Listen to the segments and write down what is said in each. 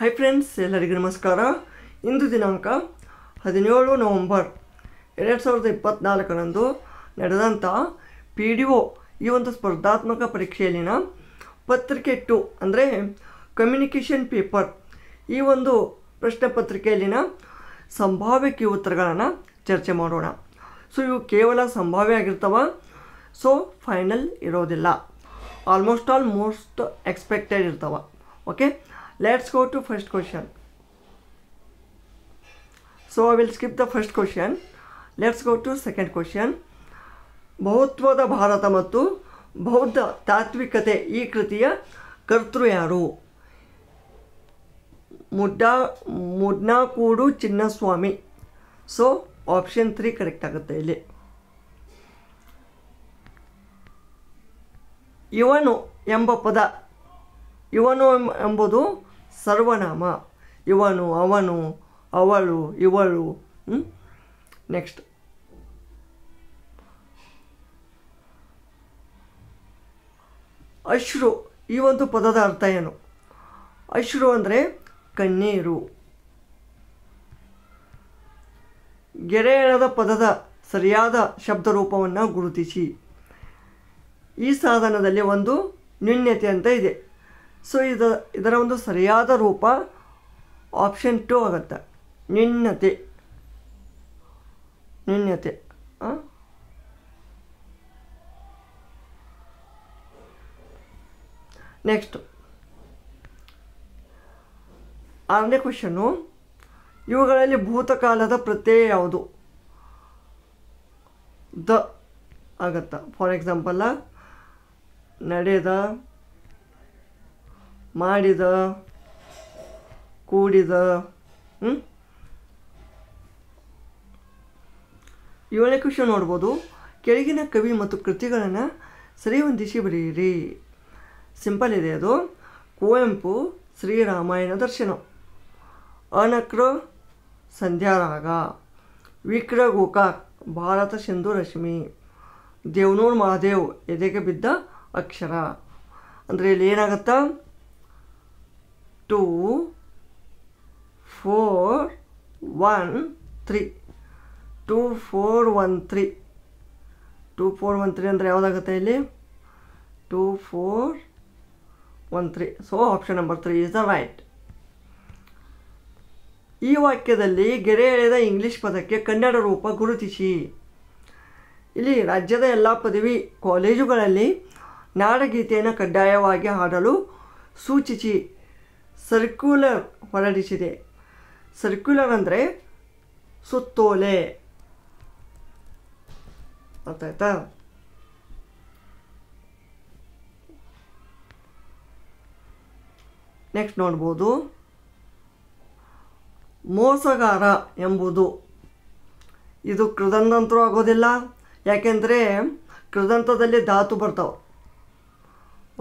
Hi friends ಎಲ್ಲರಿಗೂ ನಮಸ್ಕಾರ ಇಂದು ದಿನಾಂಕ ಹದಿನೇಳು ನವಂಬರ್ ಎರಡು ಸಾವಿರದ ಇಪ್ಪತ್ತ್ನಾಲ್ಕರಂದು ನಡೆದಂಥ ಪಿ ಡಿ ಒ ಈ ಒಂದು ಸ್ಪರ್ಧಾತ್ಮಕ ಪರೀಕ್ಷೆಯಲ್ಲಿನ ಪತ್ರಿಕೆ ಟು ಅಂದರೆ ಕಮ್ಯುನಿಕೇಷನ್ ಪೇಪರ್ ಈ ಒಂದು ಪ್ರಶ್ನೆ ಪತ್ರಿಕೆಯಲ್ಲಿನ ಸಂಭಾವ್ಯ ಕಿ ಉತ್ತರಗಳನ್ನು ಚರ್ಚೆ ಮಾಡೋಣ ಸೊ ಇವು ಕೇವಲ ಸಂಭಾವ್ಯ ಆಗಿರ್ತವ ಸೊ ಫೈನಲ್ ಇರೋದಿಲ್ಲ ಆಲ್ಮೋಸ್ಟ್ ಆಲ್ ಮೋಸ್ಟ್ ಎಕ್ಸ್ಪೆಕ್ಟೆಡ್ ಇರ್ತವೆ okay let's go to first question. So I will skip the first question. Let's go to second question. ಬಹುತ್ವದ ಭಾರತ ಮತ್ತು ಬೌದ್ಧ ತಾತ್ವಿಕತೆ ಈ ಕೃತಿಯ ಕರ್ತೃ ಯಾರು ಮುಡ್ಡಾ Mudnakudu Chinnaswamy so option three correct ಆಗುತ್ತೆ ಇಲ್ಲಿ ಇವನು ಎಂಬ ಪದ ಇವನು ಎಂಬುದು ಸರ್ವನಾಮ ಇವನು ಅವನು ಅವಳು ಇವಳು ನೆಕ್ಸ್ಟ್ ಅಶ್ರು ಈ ಒಂದು ಪದದ ಅರ್ಥ ಏನು ಅಶ್ರು ಅಂದರೆ ಕಣ್ಣೀರು ಗೆರೆಯಳದ ಪದದ ಸರಿಯಾದ ಶಬ್ದ ರೂಪವನ್ನು ಗುರುತಿಸಿ ಈ ಸಾಧನದಲ್ಲಿ ಒಂದು ನ್ಯೂನ್ಯತೆ ಅಂತ ಇದೆ ಸೊ ಇದು ಇದರ ಒಂದು ಸರಿಯಾದ ರೂಪ ಆಪ್ಷನ್ ಟು ಆಗುತ್ತೆ ನಿನ್ನತೆ ನಿನ್ನತೆ ನೆಕ್ಸ್ಟ್ ಆರನೇ ಕ್ವಶನ್ನು ಇವುಗಳಲ್ಲಿ ಭೂತಕಾಲದ ಪ್ರತ್ಯಯ ಯಾವುದು ದ ಆಗತ್ತ ಫಾರ್ ಎಕ್ಸಾಂಪಲ್ಲ ನಡೆದ ಮಾಡಿದ ಕೂಡಿದ ಏಳನೇ ಕ್ವಶನ್ ನೋಡ್ಬೋದು ಕೆಳಗಿನ ಕವಿ ಮತ್ತು ಕೃತಿಗಳನ್ನು ಸರಿ ಹೊಂದಿಸಿ ಬರೆಯಿರಿ ಸಿಂಪಲ್ ಇದೆ ಅದು ಕುವೆಂಪು ಶ್ರೀರಾಮಾಯಣ ದರ್ಶನ ಅನಕ್ರ ಸಂಧ್ಯಾರಾಗ ವಿಕ್ರ ಗೋಕಾಕ್ ಭಾರತ ಸಿಂಧು ರಶ್ಮಿ ದೇವನೂರ್ ಮಹಾದೇವ್ ಎದೆಗೆ ಬಿದ್ದ ಅಕ್ಷರ ಅಂದರೆ ಇಲ್ಲಿ ಏನಾಗತ್ತಾ two four one three two four one three two four one three ಅಂದರೆ ಯಾವುದಾಗುತ್ತೆ ಇಲ್ಲಿ two four one three so option number three is the right ಈ ವಾಕ್ಯದಲ್ಲಿ ಗೆರೆ ಎಳೆದ ಇಂಗ್ಲಿಷ್ ಪದಕ್ಕೆ ಕನ್ನಡ ರೂಪ ಗುರುತಿಸಿ ಇಲ್ಲಿ ರಾಜ್ಯದ ಎಲ್ಲ ಪದವಿ ಕಾಲೇಜುಗಳಲ್ಲಿ ನಾಡಗೀತೆಯನ್ನು ಕಡ್ಡಾಯವಾಗಿ ಹಾಡಲು ಸೂಚಿಸಿ ಸರ್ಕ್ಯುಲರ್ ಹೊರಡಿಸಿದೆ ಸರ್ಕ್ಯುಲರ್ ಅಂದರೆ ಸುತ್ತೋಲೆ ಗೊತ್ತಾಯ್ತಾ ನೆಕ್ಸ್ಟ್ ನೋಡ್ಬೋದು ಮೋಸಗಾರ ಎಂಬುದು ಇದು ಕೃದಂತಂತರೂ ಆಗೋದಿಲ್ಲ ಯಾಕೆಂದರೆ ಕೃದಂತದಲ್ಲಿ ಧಾತು ಬರ್ತಾವೆ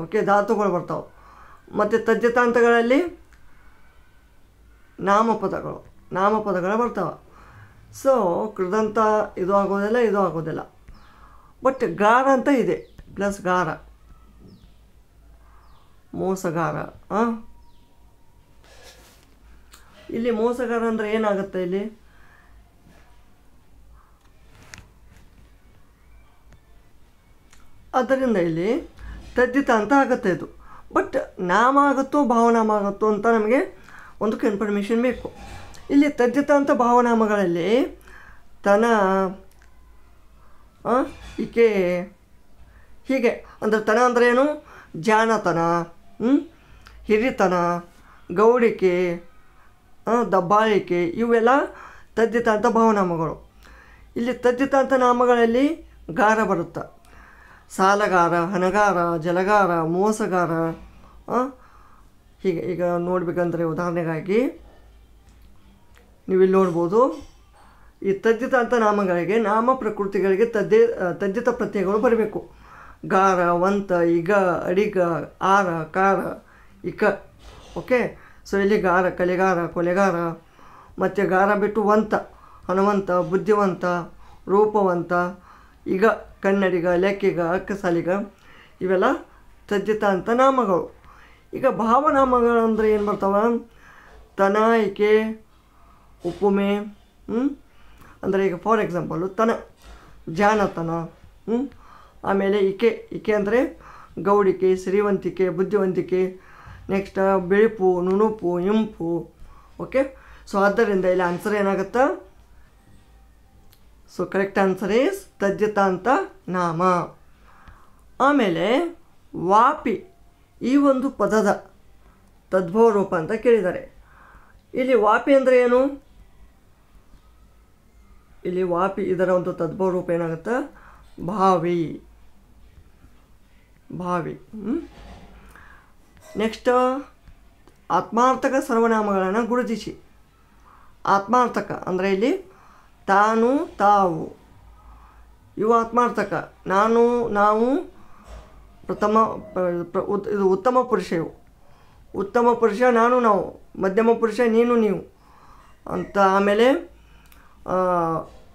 ಓಕೆ ಧಾತುಗಳು ಬರ್ತಾವೆ ಮತ್ತು ತಜ್ಜತಾಂತಗಳಲ್ಲಿ ನಾಮಪದಗಳು ನಾಮಪದಗಳು ಬರ್ತವೆ ಸೊ ಕೃದಂತ ಇದು ಆಗೋದಿಲ್ಲ ಇದು ಆಗೋದಿಲ್ಲ ಬಟ್ ಗಾರ ಅಂತ ಇದೆ ಪ್ಲಸ್ ಗಾರ ಮೋಸಗಾರ ಇಲ್ಲಿ ಮೋಸಗಾರ ಅಂದರೆ ಏನಾಗುತ್ತೆ ಇಲ್ಲಿ ಅದರಿಂದ ಇಲ್ಲಿ ತದ್ದಿತ ಅಂತ ಆಗುತ್ತೆ ಇದು ಬಟ್ ನಾಮ ಆಗುತ್ತೋ ಭಾವನಾಮ ಆಗುತ್ತೋ ಅಂತ ನಮಗೆ ಒಂದು ಕನ್ಫರ್ಮೇಷನ್ ಬೇಕು ಇಲ್ಲಿ ತದ್ಯತ ಅಂತ ಭಾವನಾಮಗಳಲ್ಲಿ ತನ ಈಕೆ ಹೀಗೆ ಅಂದರೆ ತನ ಅಂದರೆ ಏನು ಜಾನತನ ಹಿರಿತನ ಗೌಡಿಕೆ ದಬ್ಬಾಳಿಕೆ ಇವೆಲ್ಲ ತದ್ಯತ ಅಂತ ಭಾವನಾಮಗಳು ಇಲ್ಲಿ ತದ್ಯತ ಅಂತ ನಾಮಗಳಲ್ಲಿ ಗಾರ ಬರುತ್ತೆ ಸಾಲಗಾರ ಹಣಗಾರ ಜಲಗಾರ ಮೋಸಗಾರ ಹೀಗೆ ಈಗ ನೋಡಬೇಕಂದ್ರೆ ಉದಾಹರಣೆಗಾಗಿ ನೀವು ಇಲ್ಲಿ ನೋಡ್ಬೋದು ಈ ತಜ್ಜಿತ ಅಂತ ನಾಮಗಳಿಗೆ ನಾಮ ಪ್ರಕೃತಿಗಳಿಗೆ ತದ್ದೇ ತಜ್ಜಿತ ಪ್ರತ್ಯಯಗಳು ಬರಬೇಕು ಗಾರ ವಂತ ಈಗ ಅಡಿಗ ಆರ ಕಾರ ಇಕ ಓಕೆ ಸೊ ಇಲ್ಲಿ ಗಾರ ಕಲೆಗಾರ ಕೊಲೆಗಾರ ಮತ್ತು ಗಾರ ಬಿಟ್ಟು ವಂತ ಹನುಮಂತ ಬುದ್ಧಿವಂತ ರೂಪವಂತ ಈಗ ಕನ್ನಡಿಗ ಲೆಕ್ಕಿಗ ಅಕ್ಕಸಾಲಿಗ ಇವೆಲ್ಲ ತಜ್ಜಿತ ಅಂತ ನಾಮಗಳು ಈಗ ಭಾವನಾಮಗಳಂದರೆ ಏನು ಬರ್ತಾವೆ ಉಪ್ಪುಮೆ ಉಪುಮೆ ಅಂದರೆ ಈಗ ಫಾರ್ ಎಕ್ಸಾಂಪಲು ತನ ಜಾನತನ ಆಮೇಲೆ ಇಕೆ ಇಕೆ ಅಂದರೆ ಗೌಡಿಕೆ ಶ್ರೀವಂತಿಕೆ ಬುದ್ಧಿವಂತಿಕೆ ನೆಕ್ಸ್ಟ್ ಬಿಳುಪು ನುಣುಪು ಇಂಪು ಓಕೆ ಸೊ ಆದ್ದರಿಂದ ಇಲ್ಲಿ ಆನ್ಸರ್ ಏನಾಗುತ್ತೆ ಸೊ ಕರೆಕ್ಟ್ ಆನ್ಸರ್ ಈಸ್ ತಜ್ಜತಾಂತ ಅಂತ ನಾಮ ಆಮೇಲೆ ವಾಪಿ ಈ ಒಂದು ಪದದ ತದ್ಭವ ರೂಪ ಅಂತ ಕೇಳಿದ್ದಾರೆ ಇಲ್ಲಿ ವಾಪಿ ಅಂದರೆ ಏನು ಇಲ್ಲಿ ವಾಪಿ ಇದರ ಒಂದು ತದ್ಭವ ರೂಪ ಏನಾಗುತ್ತೆ ಭಾವಿ ಭಾವಿ ನೆಕ್ಸ್ಟ್ ಆತ್ಮಾರ್ಥಕ ಸರ್ವನಾಮಗಳನ್ನು ಗುರುತಿಸಿ ಆತ್ಮಾರ್ಥಕ ಅಂದರೆ ಇಲ್ಲಿ ತಾನು ತಾವು ಇವು ಆತ್ಮಾರ್ಥಕ ನಾನು ನಾವು ಪ್ರಥಮ ಇದು ಉತ್ತಮ ಇವು ಉತ್ತಮ ಪುರುಷ ನಾನು ನಾವು ಮಧ್ಯಮ ಪುರುಷ ನೀನು ನೀವು ಅಂತ ಆಮೇಲೆ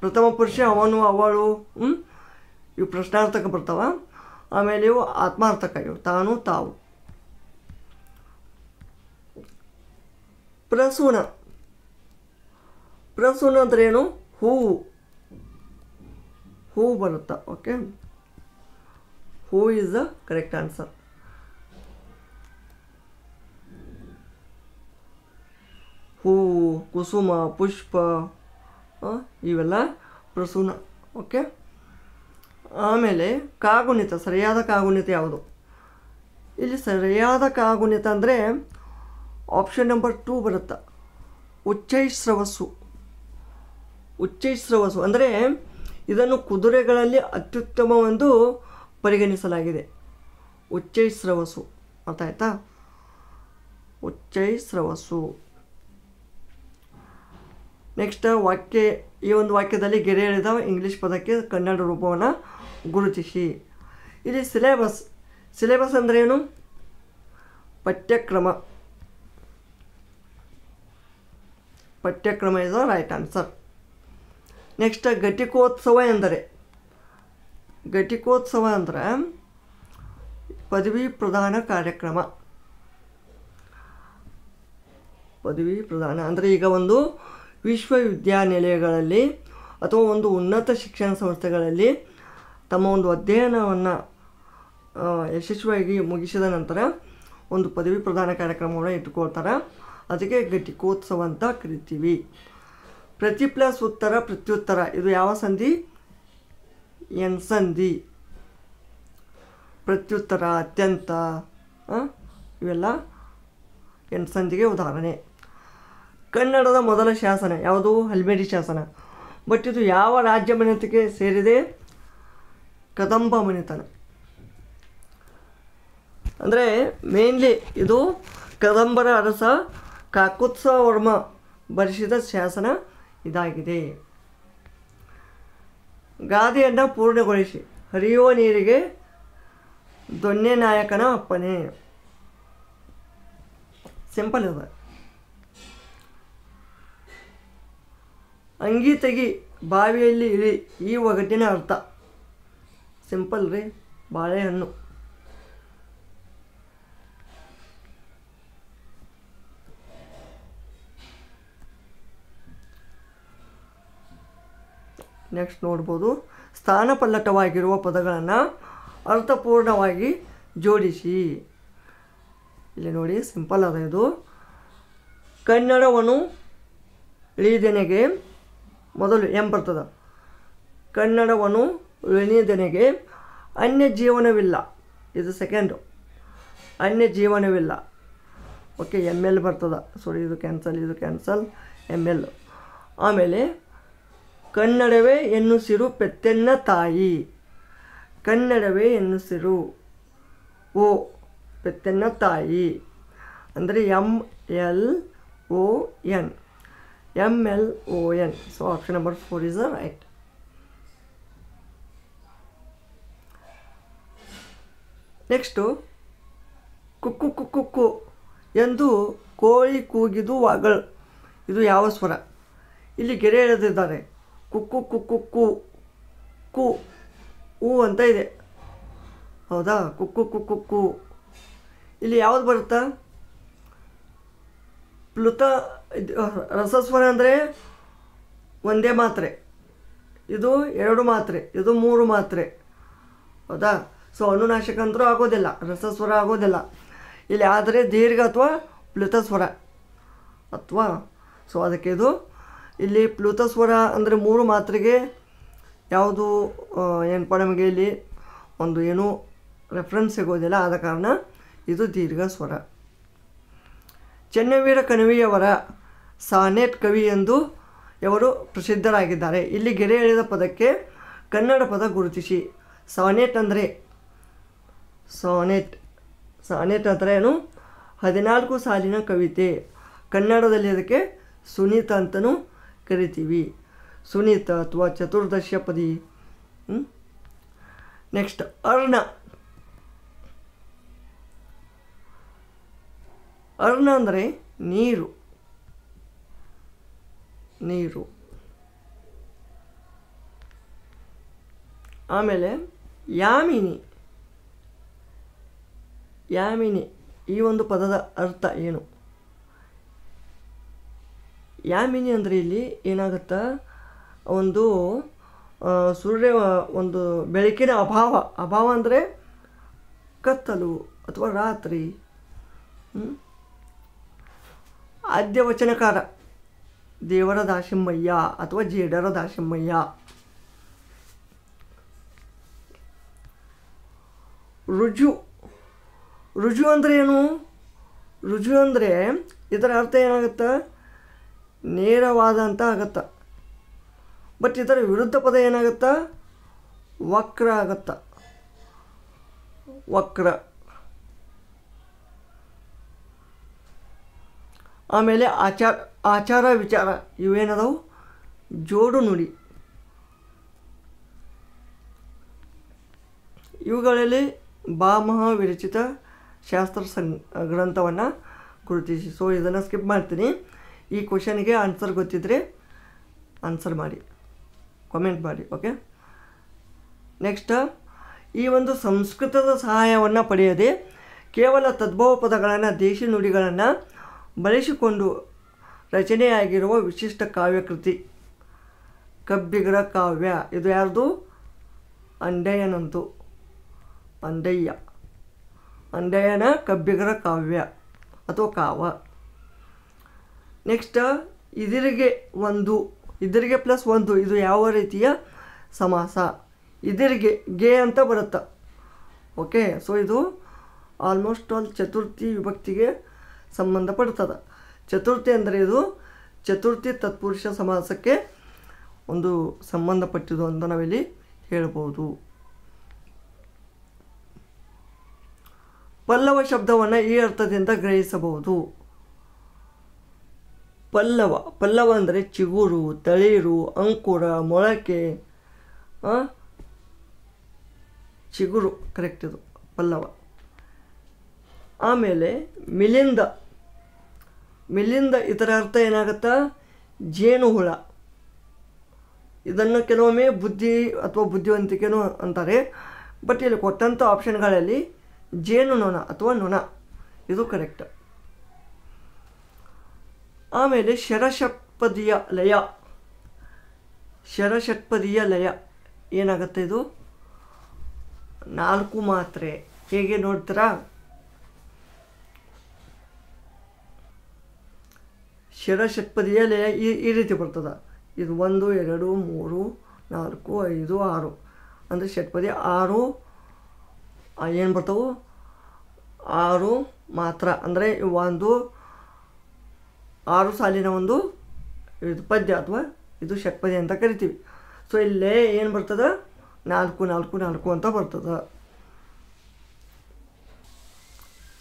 ಪ್ರಥಮ ಪುರುಷ ಅವನು ಅವಳು ಇವು ಪ್ರಶ್ನಾರ್ಥಕ ಬರ್ತಾವ ಆಮೇಲೆ ಇವು ಆತ್ಮಾರ್ಥಕ ಇವು ತಾನು ತಾವು ಪ್ರಸೂನ ಪ್ರಸೂನ ಅಂದ್ರೇನು ಹೂವು ಹೂವು ಬರುತ್ತಾ okay Who is the correct answer? ಹೂವು ಕುಸುಮ ಪುಷ್ಪ ಇವೆಲ್ಲ ಪ್ರಸೂನ ಓಕೆ ಆಮೇಲೆ ಕಾಗುಣಿತ ಸರಿಯಾದ ಕಾಗುಣಿತ ಯಾವುದು ಇಲ್ಲಿ ಸರಿಯಾದ ಕಾಗುಣಿತ ಅಂದರೆ ಆಪ್ಷನ್ ನಂಬರ್ ಟೂ ಬರುತ್ತೆ ಉಚ್ಚೈಸ್ರವಸ್ಸು ಉಚ್ಚೈಸ್ರವಸ್ಸು ಅಂದರೆ ಇದನ್ನು ಕುದುರೆಗಳಲ್ಲಿ ಅತ್ಯುತ್ತಮ ಒಂದು ಪರಿಗಣಿಸಲಾಗಿದೆ ಉಚ್ಚೈ ಸ್ರವಸು ಅರ್ಥ ಆಯ್ತಾ ಉಚ್ಚೈ ಸ್ರವಸು ನೆಕ್ಸ್ಟ್ ವಾಕ್ಯ ಈ ಒಂದು ವಾಕ್ಯದಲ್ಲಿ ಗೆರೆ ಎಳೆದ ಇಂಗ್ಲೀಷ್ ಪದಕ್ಕೆ ಕನ್ನಡ ರೂಪವನ್ನು ಗುರುತಿಸಿ ಇಲ್ಲಿ ಸಿಲೆಬಸ್ ಸಿಲೆಬಸ್ ಏನು ಪಠ್ಯಕ್ರಮ ಪಠ್ಯಕ್ರಮ ಇದು ರೈಟ್ ಆನ್ಸರ್ ನೆಕ್ಸ್ಟ್ ಘಟಿಕೋತ್ಸವ ಎಂದರೆ ಘಟಿಕೋತ್ಸವ ಅಂದರೆ ಪದವಿ ಪ್ರಧಾನ ಕಾರ್ಯಕ್ರಮ ಪದವಿ ಪ್ರಧಾನ ಅಂದರೆ ಈಗ ಒಂದು ವಿಶ್ವವಿದ್ಯಾನಿಲಯಗಳಲ್ಲಿ ಅಥವಾ ಒಂದು ಉನ್ನತ ಶಿಕ್ಷಣ ಸಂಸ್ಥೆಗಳಲ್ಲಿ ತಮ್ಮ ಒಂದು ಅಧ್ಯಯನವನ್ನು ಯಶಸ್ವಿಯಾಗಿ ಮುಗಿಸಿದ ನಂತರ ಒಂದು ಪದವಿ ಪ್ರದಾನ ಕಾರ್ಯಕ್ರಮವನ್ನು ಇಟ್ಕೊಳ್ತಾರೆ ಅದಕ್ಕೆ ಘಟಿಕೋತ್ಸವ ಅಂತ ಕರಿತೀವಿ ಪ್ರತಿ ಪ್ಲಸ್ ಉತ್ತರ ಪ್ರತ್ಯುತ್ತರ ಇದು ಯಾವ ಸಂಧಿ ಎನ್ ಸಂಧಿ ಪ್ರತ್ಯುತ್ತರ ಅತ್ಯಂತ ಇವೆಲ್ಲ ಎನ್ ಸಂಧಿಗೆ ಉದಾಹರಣೆ ಕನ್ನಡದ ಮೊದಲ ಶಾಸನ ಯಾವುದು ಹಲ್ಮೇರಿ ಶಾಸನ ಬಟ್ ಇದು ಯಾವ ರಾಜ್ಯ ಮನೆತಕ್ಕೆ ಸೇರಿದೆ ಕದಂಬ ಮನೆತನ ಅಂದರೆ ಮೇನ್ಲಿ ಇದು ಕದಂಬರ ಅರಸ ಕಾಕುತ್ಸವರ್ಮ ವರ್ಮ ಬರೆಸಿದ ಶಾಸನ ಇದಾಗಿದೆ ಗಾದೆಯನ್ನು ಪೂರ್ಣಗೊಳಿಸಿ ಹರಿಯುವ ನೀರಿಗೆ ದೊನ್ನೆ ನಾಯಕನ ಅಪ್ಪನೆ ಸಿಂಪಲ್ ಅದ ಅಂಗಿ ತೆಗಿ ಬಾವಿಯಲ್ಲಿ ಇಳಿ ಈ ಒಗಟಿನ ಅರ್ಥ ಸಿಂಪಲ್ ರೀ ಬಾಳೆಹಣ್ಣು ನೆಕ್ಸ್ಟ್ ನೋಡ್ಬೋದು ಸ್ಥಾನಪಲ್ಲಟವಾಗಿರುವ ಪದಗಳನ್ನು ಅರ್ಥಪೂರ್ಣವಾಗಿ ಜೋಡಿಸಿ ಇಲ್ಲಿ ನೋಡಿ ಸಿಂಪಲ್ ಅದ ಇದು ಕನ್ನಡವನ್ನು ಇಳಿದೆನೆಗೆ ಮೊದಲು ಎಂ ಬರ್ತದ ಕನ್ನಡವನ್ನು ಇಳಿದೆನೆಗೆ ಅನ್ಯ ಜೀವನವಿಲ್ಲ ಇದು ಸೆಕೆಂಡು ಅನ್ಯ ಜೀವನವಿಲ್ಲ ಓಕೆ ಎಮ್ ಎಲ್ ಬರ್ತದ ಸಾರಿ ಇದು ಕ್ಯಾನ್ಸಲ್ ಇದು ಕ್ಯಾನ್ಸಲ್ ಎಮ್ ಎಲ್ ಆಮೇಲೆ ಕನ್ನಡವೇ ಎನ್ನುಸಿರು ಪೆತ್ತೆನ್ನ ತಾಯಿ ಕನ್ನಡವೇ ಎನ್ನುಸಿರು ಓ ಪೆತ್ತೆನ್ನ ತಾಯಿ ಅಂದರೆ M L O N M L O N so option number four is a right next ಕುಕ್ಕು ಕುಕ್ಕು ಎಂದು ಕೋಳಿ ಕೂಗಿದು ವಾಗಳ್ ಇದು ಯಾವ ಸ್ವರ ಇಲ್ಲಿ ಗೆರೆ ಎಳೆದಿದ್ದಾರೆ ಕುಕ್ಕು ಕುಕ್ಕು ಕು ಕು ಉ ಅಂತ ಇದೆ ಹೌದಾ ಕುಕ್ಕು ಕುಕ್ಕು ಕು ಇಲ್ಲಿ ಯಾವ್ದು ಬರುತ್ತಾ ಪ್ಲುತ ರಸಸ್ವರ ಅಂದರೆ ಒಂದೇ ಮಾತ್ರೆ ಇದು ಎರಡು ಮಾತ್ರೆ ಇದು ಮೂರು ಮಾತ್ರೆ ಹೌದಾ ಸೊ ಅನುನಾಶಕ ಅಂತರೂ ಆಗೋದಿಲ್ಲ ರಸಸ್ವರ ಆಗೋದಿಲ್ಲ ಇಲ್ಲಿ ಆದರೆ ದೀರ್ಘ ಅಥವಾ ಪ್ಲುತ ಸ್ವರ ಅಥವಾ ಸೊ ಅದಕ್ಕೆ ಇದು ಇಲ್ಲಿ ಸ್ವರ ಅಂದರೆ ಮೂರು ಮಾತ್ರೆಗೆ ಯಾವುದು ಏನಪ್ಪ ನಮಗೆ ಇಲ್ಲಿ ಒಂದು ಏನೂ ರೆಫರೆನ್ಸ್ ಸಿಗೋದಿಲ್ಲ ಆದ ಕಾರಣ ಇದು ದೀರ್ಘ ಸ್ವರ ಚೆನ್ನವೀರ ಕಣವಿಯವರ ಸಾನೆಟ್ ಕವಿ ಎಂದು ಇವರು ಪ್ರಸಿದ್ಧರಾಗಿದ್ದಾರೆ ಇಲ್ಲಿ ಗೆರೆ ಎಳೆದ ಪದಕ್ಕೆ ಕನ್ನಡ ಪದ ಗುರುತಿಸಿ ಸಾನೆಟ್ ಅಂದರೆ ಸಾನೆಟ್ ಸಾನೆಟ್ ಅಂದರೆ ಏನು ಹದಿನಾಲ್ಕು ಸಾಲಿನ ಕವಿತೆ ಕನ್ನಡದಲ್ಲಿ ಅದಕ್ಕೆ ಸುನೀತ ಅಂತನೂ ಕರಿತೀವಿ ಸುನೀತ ಅಥವಾ ಚತುರ್ದಶ ಪದಿ ನೆಕ್ಸ್ಟ್ ಅರ್ಣ ಅರ್ಣ ಅಂದರೆ ನೀರು ನೀರು ಆಮೇಲೆ ಯಾಮಿನಿ ಯಾಮಿನಿ ಈ ಒಂದು ಪದದ ಅರ್ಥ ಏನು ಯಾಮಿನಿ ಅಂದರೆ ಇಲ್ಲಿ ಏನಾಗುತ್ತಾ ಒಂದು ಸೂರ್ಯ ಒಂದು ಬೆಳಕಿನ ಅಭಾವ ಅಭಾವ ಅಂದರೆ ಕತ್ತಲು ಅಥವಾ ರಾತ್ರಿ ಆದ್ಯವಚನಕಾರ ದೇವರ ದಾಶಿಮಯ್ಯ ಅಥವಾ ಜೇಡರ ದಾಶಿಮಯ್ಯ ರುಜು ರುಜು ಅಂದರೆ ಏನು ರುಜು ಅಂದರೆ ಇದರ ಅರ್ಥ ಏನಾಗುತ್ತೆ ನೇರವಾದ ಅಂತ ಆಗತ್ತ ಬಟ್ ಇದರ ವಿರುದ್ಧ ಪದ ಏನಾಗತ್ತ ವಕ್ರ ಆಗತ್ತ ವಕ್ರ ಆಮೇಲೆ ಆಚಾರ ಆಚಾರ ವಿಚಾರ ಇವೇನದವು ಜೋಡು ನುಡಿ ಇವುಗಳಲ್ಲಿ ಬಾಮಹ ವಿರಚಿತ ಶಾಸ್ತ್ರ ಸಂ ಗ್ರಂಥವನ್ನು ಗುರುತಿಸಿ ಸೊ ಇದನ್ನು ಸ್ಕಿಪ್ ಮಾಡ್ತೀನಿ ಈ ಕ್ವಶನ್ಗೆ ಆನ್ಸರ್ ಗೊತ್ತಿದ್ದರೆ ಆನ್ಸರ್ ಮಾಡಿ ಕಮೆಂಟ್ ಮಾಡಿ ಓಕೆ ನೆಕ್ಸ್ಟ್ ಈ ಒಂದು ಸಂಸ್ಕೃತದ ಸಹಾಯವನ್ನು ಪಡೆಯದೆ ಕೇವಲ ತದ್ಭವ ಪದಗಳನ್ನು ದೇಶಿ ನುಡಿಗಳನ್ನು ಬಳಸಿಕೊಂಡು ರಚನೆಯಾಗಿರುವ ವಿಶಿಷ್ಟ ಕಾವ್ಯಕೃತಿ ಕಬ್ಬಿಗರ ಕಾವ್ಯ ಇದು ಯಾರ್ದು ಅಂಡಯ್ಯನಂತು ಅಂಡಯ್ಯ ಅಂಡಯ್ಯನ ಕಬ್ಬಿಗರ ಕಾವ್ಯ ಅಥವಾ ಕಾವ ನೆಕ್ಸ್ಟ್ ಇದರಿಗೆ ಒಂದು ಇದರಿಗೆ ಪ್ಲಸ್ ಒಂದು ಇದು ಯಾವ ರೀತಿಯ ಸಮಾಸ ಇದರಿಗೆ ಗೆ ಅಂತ ಬರುತ್ತೆ ಓಕೆ ಸೊ ಇದು ಆಲ್ಮೋಸ್ಟ್ ಆಲ್ ಚತುರ್ಥಿ ವಿಭಕ್ತಿಗೆ ಸಂಬಂಧಪಡ್ತದೆ ಚತುರ್ಥಿ ಅಂದರೆ ಇದು ಚತುರ್ಥಿ ತತ್ಪುರುಷ ಸಮಾಸಕ್ಕೆ ಒಂದು ಸಂಬಂಧಪಟ್ಟಿದ್ದು ಅಂತ ನಾವಿಲ್ಲಿ ಹೇಳ್ಬೋದು ಪಲ್ಲವ ಶಬ್ದವನ್ನು ಈ ಅರ್ಥದಿಂದ ಗ್ರಹಿಸಬಹುದು ಪಲ್ಲವ ಪಲ್ಲವ ಅಂದರೆ ಚಿಗುರು ತಳಿರು ಅಂಕುರ ಮೊಳಕೆ ಚಿಗುರು ಕರೆಕ್ಟ್ ಇದು ಪಲ್ಲವ ಆಮೇಲೆ ಮಿಲಿಂದ ಮಿಲಿಂದ ಇದರ ಅರ್ಥ ಏನಾಗುತ್ತಾ ಜೇನುಹುಳ ಇದನ್ನು ಕೆಲವೊಮ್ಮೆ ಬುದ್ಧಿ ಅಥವಾ ಬುದ್ಧಿವಂತಿಕೆನೂ ಅಂತಾರೆ ಬಟ್ ಇಲ್ಲಿ ಕೊಟ್ಟಂಥ ಆಪ್ಷನ್ಗಳಲ್ಲಿ ಜೇನು ನೊಣ ಅಥವಾ ನೊಣ ಇದು ಕರೆಕ್ಟ್ ಆಮೇಲೆ ಶರಷಟ್ಪದಿಯ ಲಯ ಶರಷಟ್ಪದಿಯ ಲಯ ಏನಾಗುತ್ತೆ ಇದು ನಾಲ್ಕು ಮಾತ್ರೆ ಹೇಗೆ ನೋಡ್ತೀರಾ ಶಿರಷಟ್ಪದಿಯ ಲಯ ಈ ಈ ರೀತಿ ಬರ್ತದೆ ಇದು ಒಂದು ಎರಡು ಮೂರು ನಾಲ್ಕು ಐದು ಆರು ಅಂದರೆ ಷಟ್ಪದಿ ಆರು ಏನು ಬರ್ತವು ಆರು ಮಾತ್ರ ಅಂದರೆ ಒಂದು ಆರು ಸಾಲಿನ ಒಂದು ಇದು ಪದ್ಯ ಅಥವಾ ಇದು ಷಟ್ಪದಿ ಅಂತ ಕರಿತೀವಿ ಸೊ ಇಲ್ಲೇ ಏನು ಬರ್ತದೆ ನಾಲ್ಕು ನಾಲ್ಕು ನಾಲ್ಕು ಅಂತ ಬರ್ತದೆ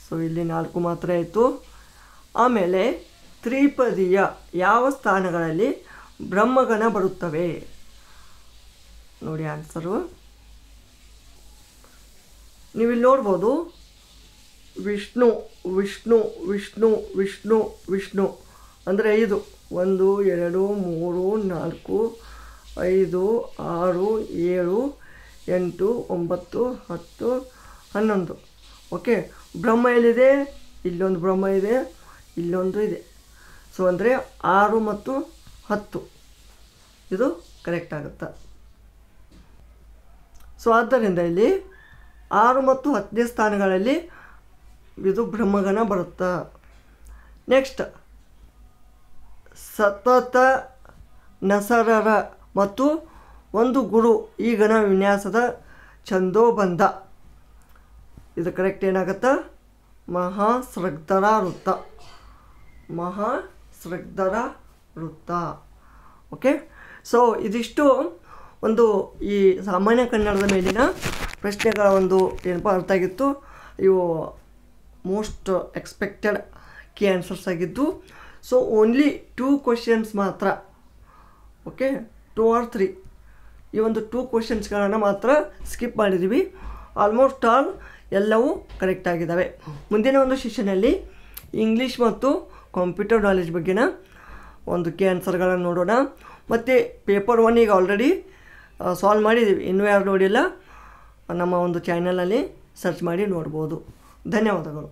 ಸೊ ಇಲ್ಲಿ ನಾಲ್ಕು ಮಾತ್ರ ಆಯಿತು ಆಮೇಲೆ ತ್ರಿಪದಿಯ ಯಾವ ಸ್ಥಾನಗಳಲ್ಲಿ ಬ್ರಹ್ಮಗಣ ಬರುತ್ತವೆ ನೋಡಿ ಆನ್ಸರು ನೀವಿಲ್ಲಿ ನೋಡ್ಬೋದು ವಿಷ್ಣು ವಿಷ್ಣು ವಿಷ್ಣು ವಿಷ್ಣು ವಿಷ್ಣು ಅಂದರೆ ಐದು ಒಂದು ಎರಡು ಮೂರು ನಾಲ್ಕು ಐದು ಆರು ಏಳು ಎಂಟು ಒಂಬತ್ತು ಹತ್ತು ಹನ್ನೊಂದು ಓಕೆ ಬ್ರಹ್ಮ ಎಲ್ಲಿದೆ ಇಲ್ಲೊಂದು ಬ್ರಹ್ಮ ಇದೆ ಇಲ್ಲೊಂದು ಇದೆ ಸೊ ಅಂದರೆ ಆರು ಮತ್ತು ಹತ್ತು ಇದು ಕರೆಕ್ಟ್ ಆಗುತ್ತೆ ಸೊ ಆದ್ದರಿಂದ ಇಲ್ಲಿ ಆರು ಮತ್ತು ಹತ್ತನೇ ಸ್ಥಾನಗಳಲ್ಲಿ ಇದು ಬ್ರಹ್ಮಗಣ ಬರುತ್ತೆ ನೆಕ್ಸ್ಟ್ ಸತತ ನಸರರ ಮತ್ತು ಒಂದು ಗುರು ಈಗಿನ ವಿನ್ಯಾಸದ ಛಂದೋಬಂಧ ಇದು ಕರೆಕ್ಟ್ ಏನಾಗತ್ತೆ ಮಹಾಸೃಗ್ಧರ ವೃತ್ತ ಮಹಾಸ್ರಗ್ಧರ ವೃತ್ತ ಓಕೆ ಸೊ ಇದಿಷ್ಟು ಒಂದು ಈ ಸಾಮಾನ್ಯ ಕನ್ನಡದ ಮೇಲಿನ ಪ್ರಶ್ನೆಗಳ ಒಂದು ಏನಪ್ಪ ಅರ್ಥ ಆಗಿತ್ತು ಇವು ಮೋಸ್ಟ್ ಎಕ್ಸ್ಪೆಕ್ಟೆಡ್ ಕೀ ಆನ್ಸರ್ಸ್ ಆಗಿದ್ದು ಸೊ ಓನ್ಲಿ ಟೂ ಕ್ವಶನ್ಸ್ ಮಾತ್ರ ಓಕೆ ಟೂ ಆರ್ ತ್ರೀ ಈ ಒಂದು ಟೂ ಕ್ವಶನ್ಸ್ಗಳನ್ನು ಮಾತ್ರ ಸ್ಕಿಪ್ ಮಾಡಿದ್ದೀವಿ ಆಲ್ಮೋಸ್ಟ್ ಆಲ್ ಎಲ್ಲವೂ ಕರೆಕ್ಟ್ ಆಗಿದ್ದಾವೆ ಮುಂದಿನ ಒಂದು ಸೆಷನಲ್ಲಿ ಇಂಗ್ಲೀಷ್ ಮತ್ತು ಕಂಪ್ಯೂಟರ್ ನಾಲೆಜ್ ಬಗ್ಗೆನ ಒಂದು ಕೆ ಆನ್ಸರ್ಗಳನ್ನು ನೋಡೋಣ ಮತ್ತು ಪೇಪರ್ ಒನ್ ಈಗ ಆಲ್ರೆಡಿ ಸಾಲ್ವ್ ಮಾಡಿದ್ದೀವಿ ಇನ್ನೂ ಯಾರು ನೋಡಿಲ್ಲ ನಮ್ಮ ಒಂದು ಚಾನಲಲ್ಲಿ ಸರ್ಚ್ ಮಾಡಿ ನೋಡ್ಬೋದು ಧನ್ಯವಾದಗಳು